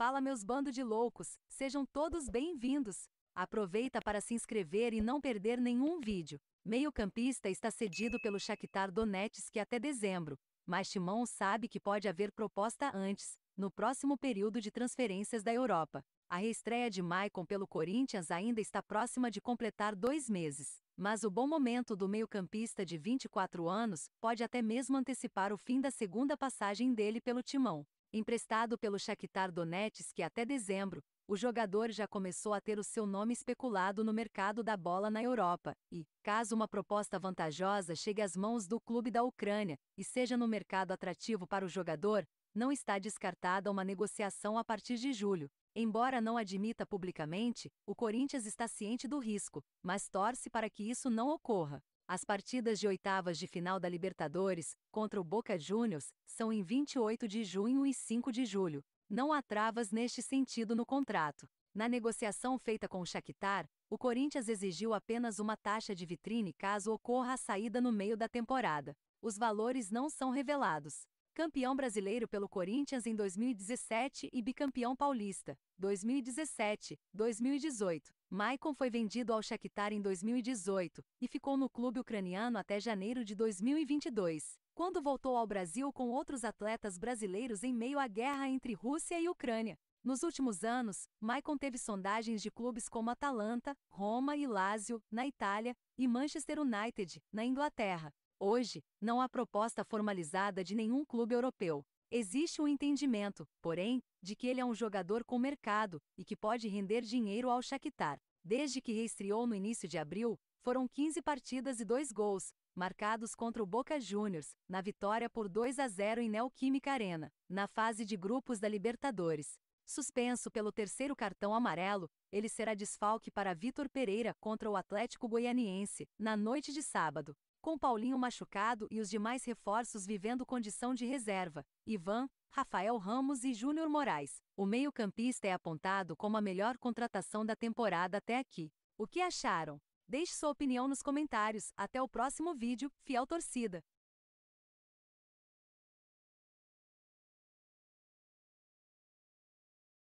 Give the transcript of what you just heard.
Fala meus bando de loucos, sejam todos bem-vindos. Aproveita para se inscrever e não perder nenhum vídeo. Meio-campista está cedido pelo Shakhtar Donetsk até dezembro, mas Timão sabe que pode haver proposta antes, no próximo período de transferências da Europa. A reestreia de Maicon pelo Corinthians ainda está próxima de completar dois meses, mas o bom momento do meio-campista de 24 anos pode até mesmo antecipar o fim da segunda passagem dele pelo Timão. Emprestado pelo Shakhtar Donetsk que até dezembro, o jogador já começou a ter o seu nome especulado no mercado da bola na Europa, e, caso uma proposta vantajosa chegue às mãos do clube da Ucrânia e seja no mercado atrativo para o jogador, não está descartada uma negociação a partir de julho. Embora não admita publicamente, o Corinthians está ciente do risco, mas torce para que isso não ocorra. As partidas de oitavas de final da Libertadores, contra o Boca Juniors, são em 28 de junho e 5 de julho. Não há travas neste sentido no contrato. Na negociação feita com o Shakhtar, o Corinthians exigiu apenas uma taxa de vitrine caso ocorra a saída no meio da temporada. Os valores não são revelados. Campeão brasileiro pelo Corinthians em 2017 e bicampeão paulista, 2017, 2018. Maicon foi vendido ao Shakhtar em 2018 e ficou no clube ucraniano até janeiro de 2022, quando voltou ao Brasil com outros atletas brasileiros em meio à guerra entre Rússia e Ucrânia. Nos últimos anos, Maicon teve sondagens de clubes como Atalanta, Roma e Lazio, na Itália, e Manchester United, na Inglaterra. Hoje, não há proposta formalizada de nenhum clube europeu, Existe o um entendimento, porém, de que ele é um jogador com mercado e que pode render dinheiro ao Shakhtar. Desde que reestreou no início de abril, foram 15 partidas e 2 gols, marcados contra o Boca Juniors, na vitória por 2 a 0 em Neoquímica Arena, na fase de grupos da Libertadores. Suspenso pelo terceiro cartão amarelo, ele será desfalque para Vitor Pereira contra o Atlético Goianiense, na noite de sábado com Paulinho machucado e os demais reforços vivendo condição de reserva, Ivan, Rafael Ramos e Júnior Moraes. O meio-campista é apontado como a melhor contratação da temporada até aqui. O que acharam? Deixe sua opinião nos comentários. Até o próximo vídeo, fiel torcida!